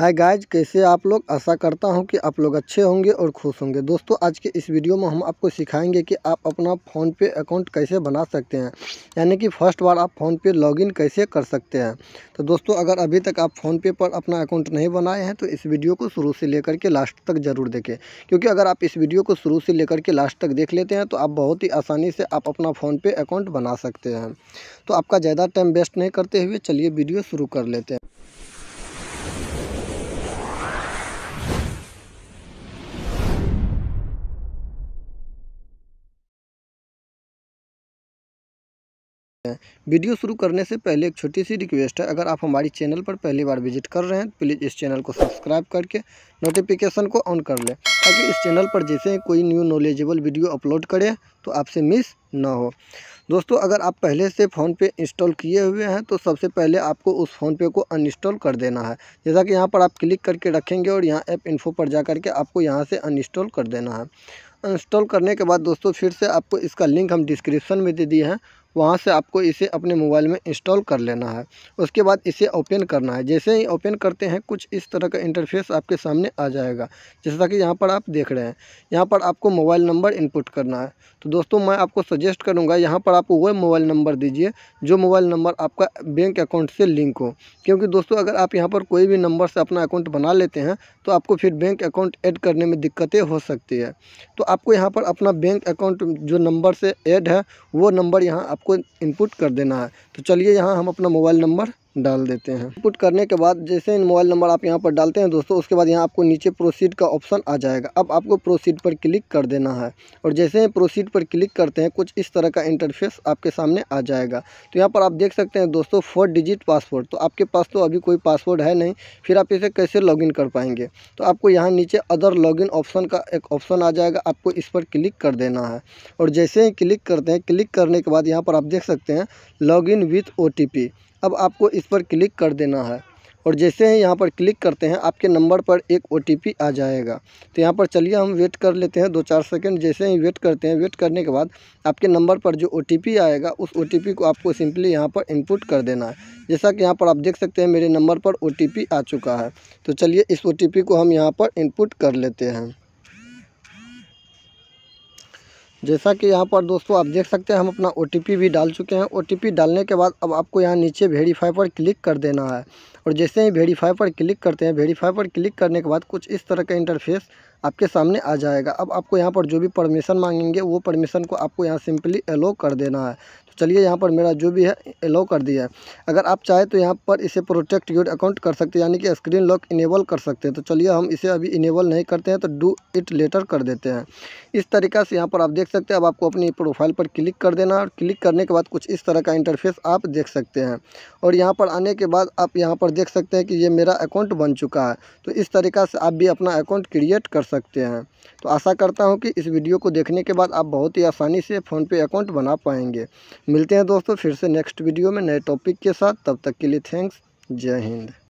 hi guys कैसे आप लोग आशा करता हूं कि आप लोग अच्छे होंगे और खुश होंगे दोस्तों आज के इस वीडियो में हम आपको सिखाएंगे कि आप अपना फ़ोन पे अकाउंट कैसे बना सकते हैं यानी कि फ़र्स्ट बार आप फ़ोन पे लॉगिन कैसे कर सकते हैं तो दोस्तों अगर अभी तक आप फ़ोन पे पर अपना अकाउंट नहीं बनाए हैं तो इस वीडियो को शुरू से लेकर के लास्ट तक ज़रूर देखें क्योंकि अगर आप इस वीडियो को शुरू से लेकर के लास्ट तक देख लेते हैं तो आप बहुत ही आसानी से आप अपना फ़ोन पे अकाउंट बना सकते हैं तो आपका ज़्यादा टाइम वेस्ट नहीं करते हुए चलिए वीडियो शुरू कर लेते हैं वीडियो शुरू करने से पहले एक छोटी सी रिक्वेस्ट है अगर आप हमारी चैनल पर पहली बार विजिट कर रहे हैं तो प्लीज़ इस चैनल को सब्सक्राइब करके नोटिफिकेशन को ऑन कर लें ताकि इस चैनल पर जैसे ही कोई न्यू नॉलेजेबल वीडियो अपलोड करें तो आपसे मिस ना हो दोस्तों अगर आप पहले से फ़ोन पे इंस्टॉल किए हुए हैं तो सबसे पहले आपको उस फ़ोन पे को अनइंस्टॉल कर देना है जैसा कि यहाँ पर आप क्लिक करके रखेंगे और यहाँ ऐप इन्फो पर जा करके आपको यहाँ से अनइंस्टॉल कर देना है अनइंस्टॉल करने के बाद दोस्तों फिर से आपको इसका लिंक हम डिस्क्रिप्शन में दे दिए हैं वहाँ से आपको इसे अपने मोबाइल में इंस्टॉल कर लेना है उसके बाद इसे ओपन करना है जैसे ही ओपन करते हैं कुछ इस तरह का इंटरफेस आपके सामने आ जाएगा जैसा कि यहाँ पर आप देख रहे हैं यहाँ पर आपको मोबाइल नंबर इनपुट करना है तो दोस्तों मैं आपको सजेस्ट करूँगा यहाँ पर आप वह मोबाइल नंबर दीजिए जो मोबाइल नंबर आपका बैंक अकाउंट से लिंक हो क्योंकि दोस्तों अगर आप यहाँ पर कोई भी नंबर से अपना अकाउंट बना लेते हैं तो आपको फिर बैंक अकाउंट ऐड करने में दिक्कतें हो सकती है तो आपको यहाँ पर अपना बैंक अकाउंट जो नंबर से ऐड है वो नंबर यहाँ आपको इनपुट कर देना है तो चलिए यहाँ हम अपना मोबाइल नंबर डाल देते हैं पुट करने के बाद जैसे मोबाइल नंबर आप यहाँ पर डालते हैं दोस्तों उसके बाद यहाँ आपको नीचे प्रोसीड का ऑप्शन आ जाएगा अब आपको प्रोसीड पर क्लिक कर देना है और जैसे ही प्रोसीड पर क्लिक करते हैं कुछ इस तरह का इंटरफेस आपके सामने आ जाएगा तो यहाँ पर आप देख सकते हैं दोस्तों फोर डिजिट पासवर्ड तो आपके पास तो अभी कोई पासवर्ड है नहीं फिर आप इसे कैसे लॉगिन कर पाएंगे तो आपको यहाँ नीचे अदर लॉगिन ऑप्शन का एक ऑप्शन आ जाएगा आपको इस पर क्लिक कर देना है और जैसे ही क्लिक करते हैं क्लिक करने के बाद यहाँ पर आप देख सकते हैं लॉगिन विथ ओ अब आपको इस पर क्लिक कर देना है और जैसे ही यहाँ पर क्लिक करते हैं आपके नंबर पर एक ओ आ जाएगा तो यहाँ पर चलिए हम वेट कर लेते हैं दो चार सेकंड जैसे ही वेट करते हैं वेट करने के बाद आपके नंबर पर जो ओ आएगा उस ओ को आपको सिंपली यहाँ पर इनपुट कर देना है जैसा कि यहाँ पर आप देख सकते हैं मेरे नंबर पर ओ आ चुका है तो चलिए इस ओ को हम यहाँ पर इनपुट कर लेते हैं जैसा कि यहाँ पर दोस्तों आप देख सकते हैं हम अपना ओ भी डाल चुके हैं ओ डालने के बाद अब आपको यहाँ नीचे वेरीफाई पर क्लिक कर देना है और जैसे ही वेरीफाई पर क्लिक करते हैं वेरीफाई पर क्लिक करने के बाद कुछ इस तरह का इंटरफेस आपके सामने आ जाएगा अब आपको यहाँ पर जो भी परमिशन मांगेंगे वो परमिशन को आपको यहाँ सिंपली एलो कर देना है चलिए यहाँ पर मेरा जो भी है अलाउ कर दिया है अगर आप चाहे तो यहाँ पर इसे प्रोटेक्ट योर अकाउंट कर सकते हैं यानी कि स्क्रीन लॉक इनेबल कर सकते हैं तो चलिए हम इसे अभी इनेबल नहीं करते हैं तो डू इट लेटर कर देते हैं इस तरीका से यहाँ पर आप देख सकते हैं अब आपको अपनी प्रोफाइल पर क्लिक कर देना और क्लिक करने के बाद कुछ इस तरह का इंटरफेस आप देख सकते हैं और यहाँ पर आने के बाद आप यहाँ पर देख सकते हैं कि ये मेरा अकाउंट बन चुका है तो इस तरीका से आप भी अपना अकाउंट क्रिएट कर सकते हैं तो आशा करता हूँ कि इस वीडियो को देखने के बाद आप बहुत ही आसानी से फ़ोनपे अकाउंट बना पाएंगे मिलते हैं दोस्तों फिर से नेक्स्ट वीडियो में नए टॉपिक के साथ तब तक के लिए थैंक्स जय हिंद